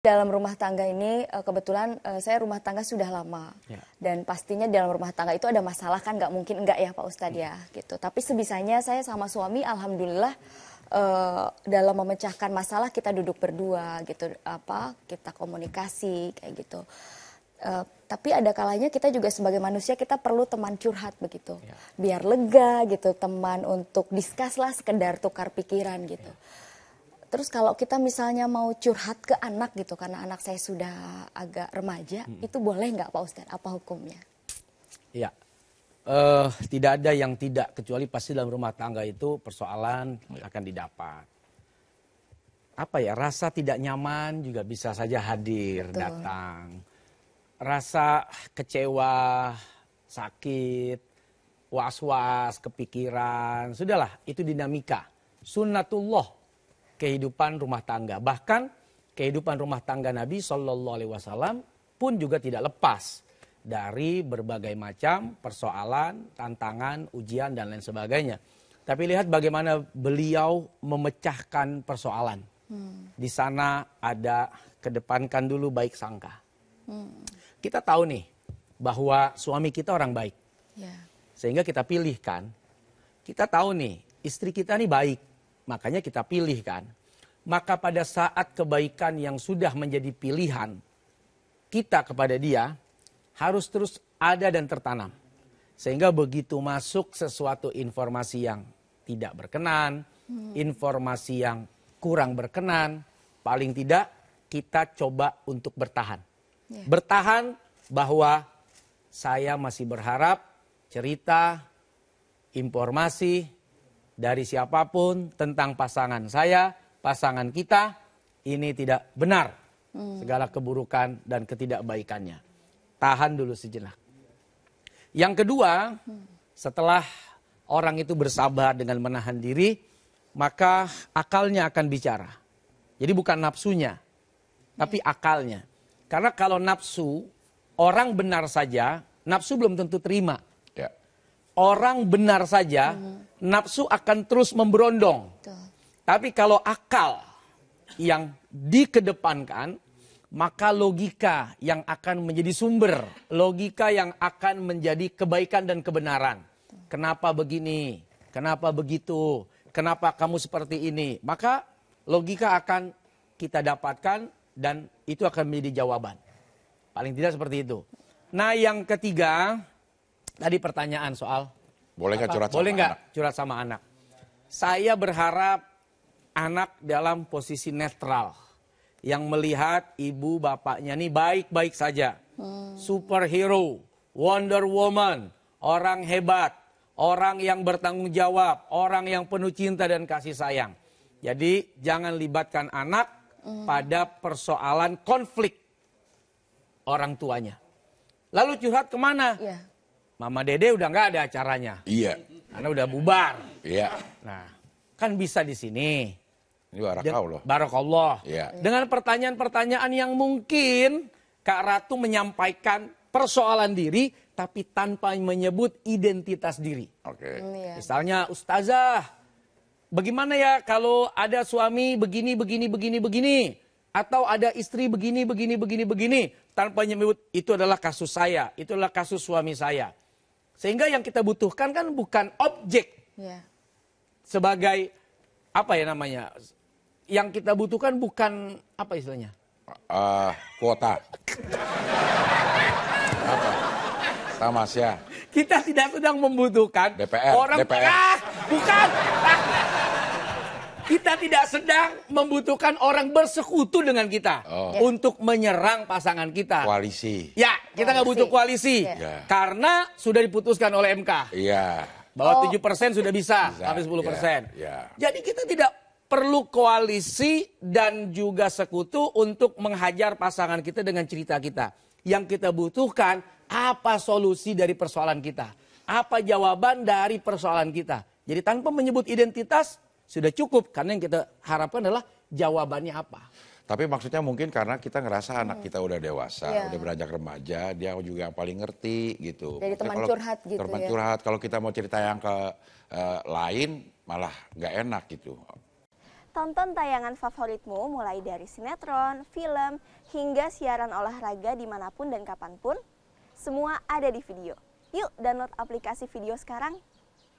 Dalam rumah tangga ini eh, kebetulan eh, saya rumah tangga sudah lama ya. dan pastinya dalam rumah tangga itu ada masalah kan nggak mungkin enggak ya Pak Ustadz ya hmm. gitu. Tapi sebisanya saya sama suami alhamdulillah uh, dalam memecahkan masalah kita duduk berdua gitu apa kita komunikasi kayak gitu. Uh, tapi ada kalanya kita juga sebagai manusia kita perlu teman curhat begitu, ya. biar lega gitu teman untuk diskus lah sekedar tukar pikiran gitu. Ya Terus kalau kita misalnya mau curhat ke anak gitu karena anak saya sudah agak remaja, hmm. itu boleh nggak Pak Ustadz? Apa hukumnya? Iya, uh, tidak ada yang tidak kecuali pasti dalam rumah tangga itu persoalan iya. akan didapat. Apa ya rasa tidak nyaman juga bisa saja hadir Betul. datang. Rasa kecewa, sakit, was-was, kepikiran, sudahlah itu dinamika. Sunnatullah kehidupan rumah tangga. Bahkan kehidupan rumah tangga Nabi Shallallahu Alaihi Wasallam pun juga tidak lepas dari berbagai macam persoalan, tantangan, ujian dan lain sebagainya. Tapi lihat bagaimana beliau memecahkan persoalan. Hmm. Di sana ada kedepankan dulu baik sangka. Hmm. Kita tahu nih bahwa suami kita orang baik. Yeah. Sehingga kita pilihkan. Kita tahu nih istri kita nih baik. Makanya kita pilih kan. Maka pada saat kebaikan yang sudah menjadi pilihan kita kepada dia harus terus ada dan tertanam. Sehingga begitu masuk sesuatu informasi yang tidak berkenan, hmm. informasi yang kurang berkenan, paling tidak kita coba untuk bertahan. Ya. Bertahan bahwa saya masih berharap cerita, informasi, dari siapapun tentang pasangan saya, pasangan kita, ini tidak benar. Hmm. Segala keburukan dan ketidakbaikannya. Tahan dulu sejenak. Yang kedua, setelah orang itu bersabar dengan menahan diri, maka akalnya akan bicara. Jadi bukan nafsunya, tapi hmm. akalnya. Karena kalau nafsu, orang benar saja, nafsu belum tentu terima orang benar saja, hmm. nafsu akan terus memberondong. Betul. Tapi kalau akal yang dikedepankan, maka logika yang akan menjadi sumber, logika yang akan menjadi kebaikan dan kebenaran. Kenapa begini? Kenapa begitu? Kenapa kamu seperti ini? Maka logika akan kita dapatkan dan itu akan menjadi jawaban. Paling tidak seperti itu. Nah, yang ketiga, Tadi pertanyaan soal boleh nggak curhat curhat sama anak? Saya berharap anak dalam posisi netral yang melihat ibu bapaknya ini baik-baik saja, hmm. superhero, Wonder Woman, orang hebat, orang yang bertanggung jawab, orang yang penuh cinta dan kasih sayang. Jadi jangan libatkan anak hmm. pada persoalan konflik orang tuanya. Lalu curhat kemana? Yeah. Mama Dede udah nggak ada acaranya. Iya. Karena udah bubar. Iya. Nah, kan bisa di sini. Ini barakallah. Barakallah. Iya. Dengan pertanyaan-pertanyaan yang mungkin Kak Ratu menyampaikan persoalan diri tapi tanpa menyebut identitas diri. Oke. Okay. Iya. Misalnya ustazah, bagaimana ya kalau ada suami begini begini begini begini atau ada istri begini begini begini begini tanpa menyebut itu adalah kasus saya, itulah kasus suami saya. Sehingga yang kita butuhkan kan bukan objek. ya. Sebagai apa ya namanya? Yang kita butuhkan bukan apa istilahnya? Uh, kuota. apa? Tamas ya. Kita tidak sedang membutuhkan DPR, orang DPR. Ah, bukan. Ah, kita tidak sedang membutuhkan orang bersekutu dengan kita oh. Ya. untuk menyerang pasangan kita. Koalisi. Ya, kita nggak butuh koalisi ya. karena sudah diputuskan oleh MK. Iya. Bahwa oh. tujuh persen sudah bisa, bisa. tapi iya. 10%. Iya. Jadi kita tidak perlu koalisi dan juga sekutu untuk menghajar pasangan kita dengan cerita kita. Yang kita butuhkan apa solusi dari persoalan kita? Apa jawaban dari persoalan kita? Jadi tanpa menyebut identitas, sudah cukup karena yang kita harapkan adalah jawabannya apa. Tapi maksudnya mungkin karena kita ngerasa anak iya. kita udah dewasa, yeah. udah beranjak remaja, dia juga yang paling ngerti gitu. Jadi teman kalau, curhat gitu teman ya. curhat. Kalau kita mau cerita yang ke uh, lain malah nggak enak gitu. Tonton tayangan favoritmu mulai dari sinetron, film, hingga siaran olahraga dimanapun dan kapanpun. Semua ada di video. Yuk download aplikasi video sekarang